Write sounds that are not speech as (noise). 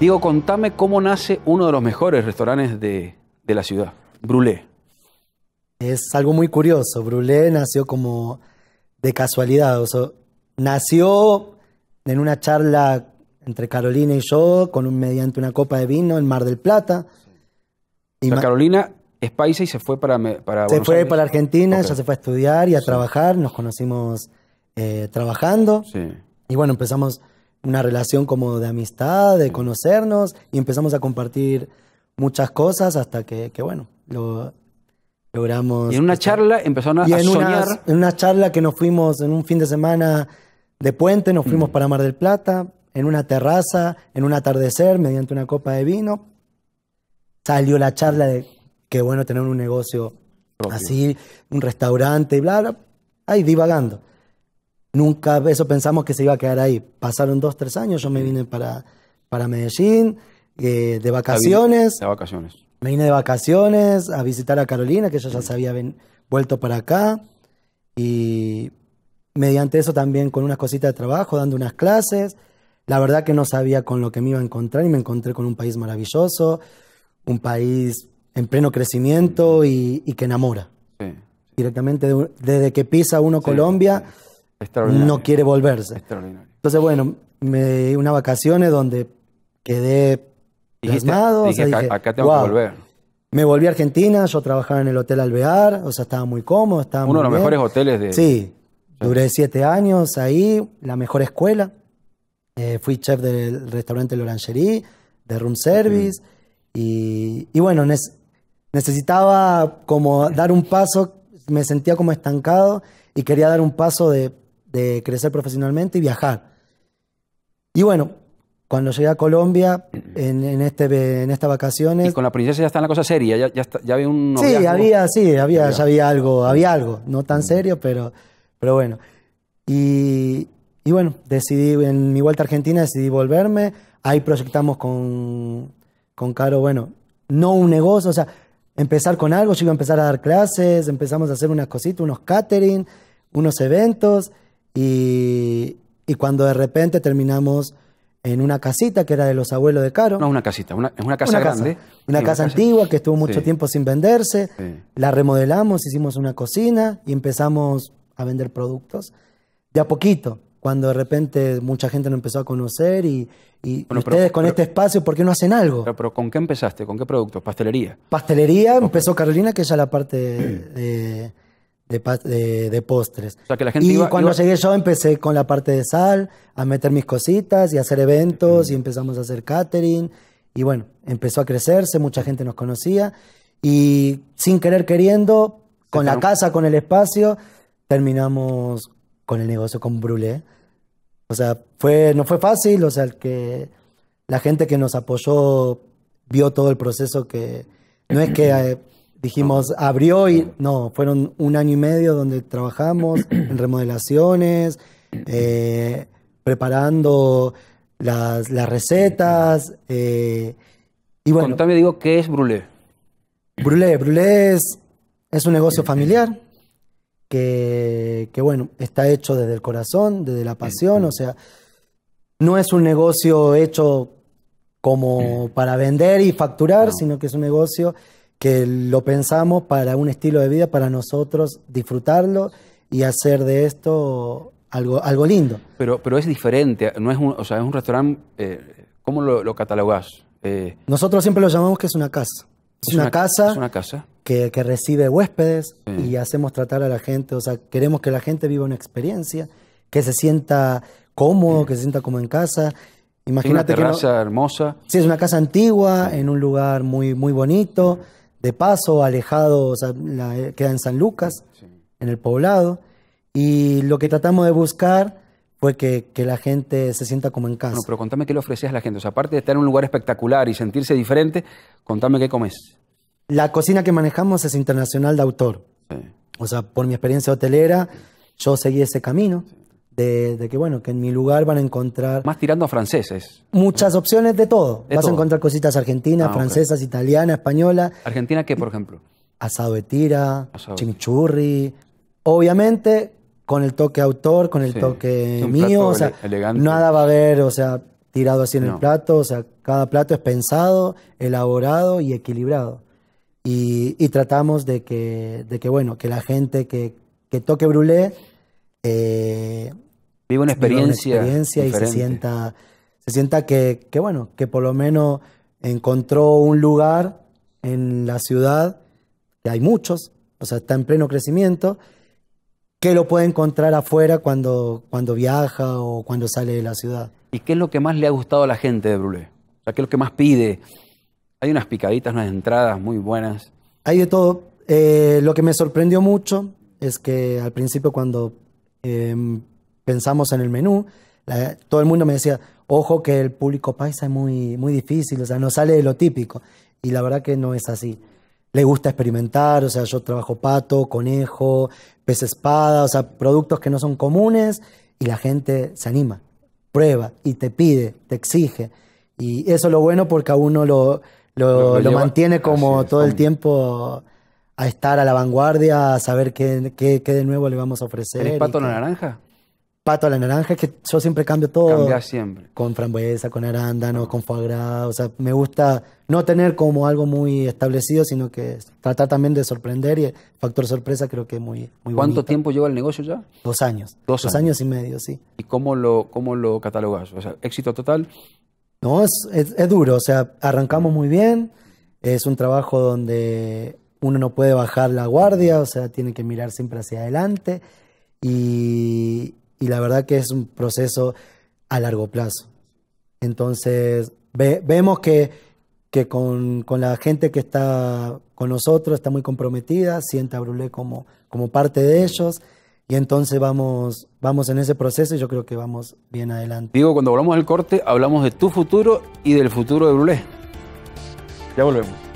Digo, contame cómo nace uno de los mejores restaurantes de, la ciudad, Brulé. Es algo muy curioso. Brulé nació como de casualidad. nació en una charla entre Carolina y yo, con un, mediante una copa de vino en Mar del Plata. Y Carolina es paisa y se fue para. para se fue para Argentina, ya se fue a estudiar y a trabajar. Nos conocimos eh, trabajando. Sí. Y bueno, empezamos una relación como de amistad, de conocernos y empezamos a compartir muchas cosas hasta que, que bueno, lo, logramos... Y en una charla empezaron a, en soñar... Una, en una charla que nos fuimos en un fin de semana de puente, nos fuimos mm. para Mar del Plata, en una terraza, en un atardecer, mediante una copa de vino. Salió la charla de que bueno tener un negocio así, un restaurante y bla, bla, ahí divagando. Nunca eso pensamos que se iba a quedar ahí. Pasaron dos, tres años, yo me vine para, para Medellín, eh, de vacaciones. De vacaciones. Me vine de vacaciones a visitar a Carolina, que ella ya se había vuelto para acá. Y mediante eso también con unas cositas de trabajo, dando unas clases. La verdad que no sabía con lo que me iba a encontrar y me encontré con un país maravilloso, un país en pleno crecimiento y, que enamora. Directamente desde que pisa uno Colombia no quiere volverse. Entonces, bueno, me di unas vacaciones donde quedé plasmado. acá, tengo que volver. Me volví a Argentina, yo trabajaba en el Hotel Alvear, o sea, estaba muy cómodo. Estaba Uno de los mejores hoteles de... Sí, duré siete años ahí, la mejor escuela. Eh, fui chef del restaurante L'Orangerie, de room service. y, bueno, necesitaba como dar un paso, me sentía como estancado y quería dar un paso de de crecer profesionalmente y viajar. Y bueno, cuando llegué a Colombia, en, este, en estas vacaciones... Y con la princesa ya está la cosa seria, ya, había un... Sí, había, ya había algo, había algo, no tan mm. serio, pero, pero bueno. Y, y bueno, decidí, en mi vuelta a Argentina decidí volverme, ahí proyectamos con, con Caro, bueno, no un negocio, o sea, empezar con algo, yo iba a empezar a dar clases, empezamos a hacer unas cositas, unos catering, unos eventos, y, cuando de repente terminamos en una casita que era de los abuelos de Caro. No, una casita, es una casa grande. una casa antigua que estuvo mucho tiempo sin venderse. La remodelamos, hicimos una cocina y empezamos a vender productos. De a poquito, cuando de repente mucha gente nos empezó a conocer y, ustedes con este espacio, ¿por qué no hacen algo? Pero, ¿con qué empezaste? ¿Con qué productos? ¿Pastelería? Pastelería, empezó Carolina, que es ya la parte de, (clears throat) de, de, postres. O sea, que la gente y cuando llegué yo empecé con la parte de sal, a meter mis cositas y hacer eventos y empezamos a hacer catering y bueno, empezó a crecerse, mucha gente nos conocía y sin querer queriendo, con la casa, con el espacio, terminamos con el negocio con Brulé. O sea, fue, no fue fácil, o sea, que la gente que nos apoyó vio todo el proceso que no es que... Eh, dijimos, abrió y no, fueron un año y medio donde trabajamos (clears throat) en remodelaciones, eh, preparando las, las recetas. Eh, y bueno, Contame, digo, ¿qué es Brulé? Brulé, Brulé es, un negocio familiar que, que, bueno, está hecho desde el corazón, desde la pasión, o sea, no es un negocio hecho como para vender y facturar, sino que es un negocio que lo pensamos para un estilo de vida, para nosotros disfrutarlo y hacer de esto algo, algo lindo. Pero, pero es diferente, no es un, o sea, es un restaurante, eh, ¿cómo lo, lo catalogás? Eh, nosotros siempre lo llamamos que es una casa. Es, una, casa. una casa. Que, recibe huéspedes y hacemos tratar a la gente, o sea, queremos que la gente viva una experiencia, que se sienta cómodo, que se sienta como en casa. Imagínate una terraza hermosa. Sí, es una casa antigua, en un lugar muy, muy bonito de paso, alejado, o sea, queda en San Lucas, en el poblado, y lo que tratamos de buscar fue que, la gente se sienta como en casa. No, pero contame qué le ofrecías a la gente, o sea, aparte de estar en un lugar espectacular y sentirse diferente, contame qué comes. La cocina que manejamos es internacional de autor, o sea, por mi experiencia hotelera, yo seguí ese camino de, que, bueno, que en mi lugar van a encontrar... Más tirando a franceses. Muchas opciones de todo. Vas a encontrar cositas argentinas, ah, francesas, italianas, españolas. ¿Argentina qué, por ejemplo? Asado de tira, chimichurri. Obviamente, con el toque autor, con el toque mío. O sea, nada va a haber, o sea, tirado así en el plato. O sea, cada plato es pensado, elaborado y equilibrado. Y, tratamos de que, de que, bueno, que la gente que, toque brulé... Eh, Vive una experiencia. experiencia y se sienta, se sienta que, bueno, que por lo menos encontró un lugar en la ciudad, que hay muchos, o sea, está en pleno crecimiento, que lo puede encontrar afuera cuando, cuando viaja o cuando sale de la ciudad. ¿Y qué es lo que más le ha gustado a la gente de Brulé? O sea, ¿qué es lo que más pide? Hay unas picaditas, unas entradas muy buenas. Hay de todo. Eh, lo que me sorprendió mucho es que al principio cuando em, pensamos en el menú, todo el mundo me decía, ojo que el público paisa es muy, muy difícil, o sea, no sale de lo típico. Y la verdad que no es así. Le gusta experimentar, o sea, yo trabajo pato, conejo, pez espada, o sea, productos que no son comunes y la gente se anima, prueba y te pide, te exige. Y eso es lo bueno porque a uno lo, lo, mantiene como todo el tiempo a estar a la vanguardia, a saber qué, qué, de nuevo le vamos a ofrecer. ¿Eres pato en naranja? pato a la naranja, que yo siempre cambio todo. Cambia siempre. Con frambuesa, con arándano, con foie gras. O sea, me gusta no tener como algo muy establecido, sino que tratar también de sorprender y el factor sorpresa creo que es muy, muy ¿Cuánto tiempo lleva el negocio ya? Dos años. Dos, años. y medio, sí. ¿Y cómo lo, cómo lo catalogas? O sea, éxito total. No, es, es duro. O sea, arrancamos muy bien. Es un trabajo donde uno no puede bajar la guardia, o sea, tiene que mirar siempre hacia adelante. Y, y la verdad que es un proceso a largo plazo. Entonces, vemos que, que con, la gente que está con nosotros está muy comprometida, sienta a Brulé como, como parte de ellos. Y entonces vamos, vamos en ese proceso y yo creo que vamos bien adelante. Digo, cuando hablamos del corte, hablamos de tu futuro y del futuro de Brulé. Ya volvemos.